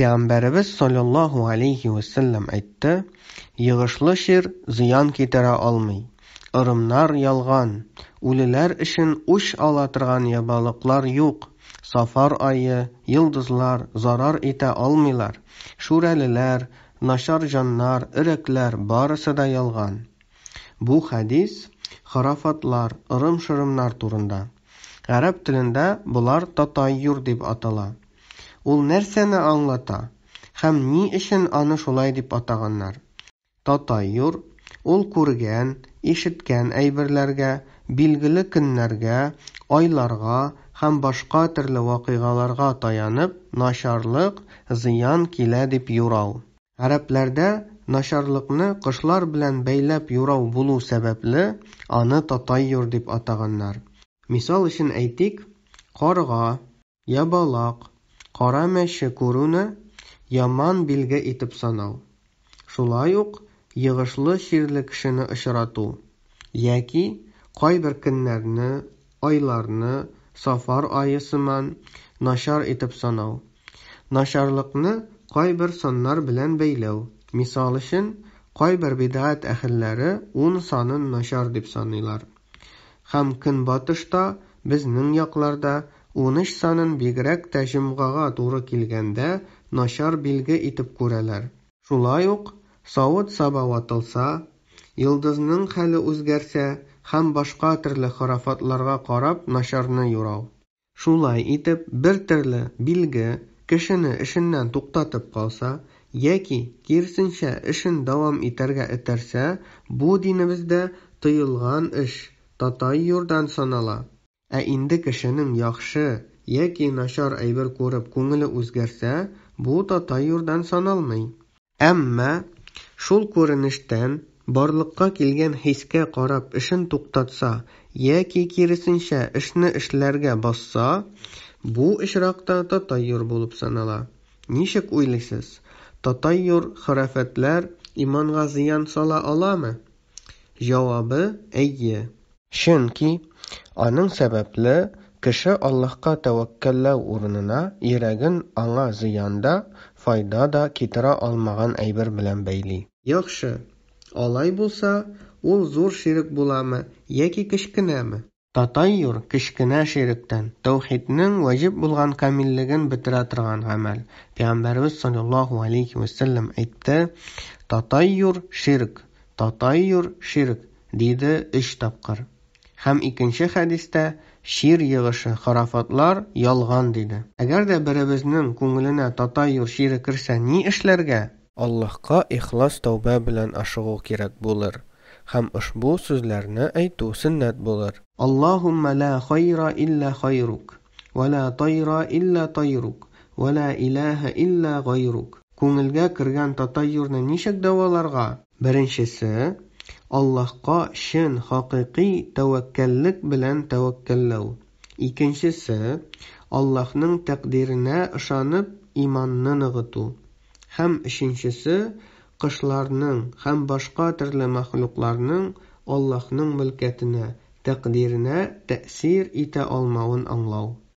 пәйғамбәріміз саллаллаху алейхи уассалам айтты Йығышлы шыр зиян кетіре алмай ырымнар ялған үлілер ішін үш алатырған тұрған ябалықлар жоқ сафар айы йылдызлар зарар етә алмайлар, шүрәлілер нашар жаннар іріклер барысы да ялған бұл хадис харафатлар ырым шырымнар турында ғәрәп тілінде бұлар татайюр деп атала ул нәрсәне аңлата һәм ни өчен аны шулай дип атаганнар. Татайур ул күргән, ишеткән әйберләргә, билгеле көннәргә, айларга һәм башка төрле вакыйгаларга таянып, нашарлык, зыян килә дип юрау. Арабларда Нашарлыкны кышлар белән бәйләп юрау булу сәбәпле аны татай дип атаганнар. Мисал өчен әйтик, карга, ябалақ, қара мәші яман белгі етіп санау шулай ұқ иығышлы шерлі кішіні ұшырату яки қайбір күннәріні айларыны сафар айысыман нашар етіп санау нашарлықны қайбір саннар білән бәйләу мисал үшін қайбір бидәт әхілләрі он санын нашар деп санайлар батышта, біз безнең яқларда, 13 санын бигрәк тә туры килгәндә начар билге итеп күрәләр. Шулай ук, савыт-саба ватылса, йолдызның хәле үзгәрсә һәм башка төрле хорафатларга карап начарны юрау. Шулай итеп, бер төрле билге кешене эшеннән туктатып калса, яки кирсенчә эшен дәвам итәргә этәрсә, бу динебездә тыелган эш, татай юрдан санала. Ә инде кешенең яхшы яки нашар әйбер күреп күңеле үзгәрсә, бу та йортдан саналмый. Әмма шул күренештән барлыкка килгән хискә карап эшен туктатса яки киресенчә эшне эшләргә басса, бу очракта та болып булып санала. Нишек уйлыйсыз? Татай йор хәрафәтләр иманга зыян сала аламы? Җавабы әйе. Чөнки Аның сәбәпле кеше Аллаһка тәвәккәлләү урынына йөрәген аңа зыянда файда да китерә алмаган әйбер белән бәйли. Яхшы, алай булса, ул зур ширк буламы, яки кечкенәме? Татай юр кечкенә ширктән тәухидның ваҗиб булган камиллеген битерә торган гамәл. Пәйгамбәрбез саллаллаһу алейхи ва саллям әйтте: "Татай юр ширк, татай юр ширк" диде 3 тапкыр һәм икенче хәдистә шир йыгышы харафатлар ялган диде. Әгәр дә беребезнең күңеленә тата юр шире керсә, ни эшләргә? Аллаһка ихлас тәүбә белән ашыгу кирәк булыр. Һәм ошбу сүзләрне әйтү сөннәт булыр. Аллаһумма ла хайра илля хайрук, ва ла тайра илля тайрук, ва ла илаһа илля гайрук. Күңелгә кергән тата юрны ничек дәваларга? Беренчесе, Аллахқа шын хақиқи тәуәккәллік білән тәуәккәлләу. Икеншісі, Аллахның тәқдиріне ұшанып, иманны нығыту. Хәм үшіншісі, қышларның, хәм башқа түрлі мәхлүкларның Аллахның мүлкетіне, тәқдиріне тәсір ите алмауын аңлау.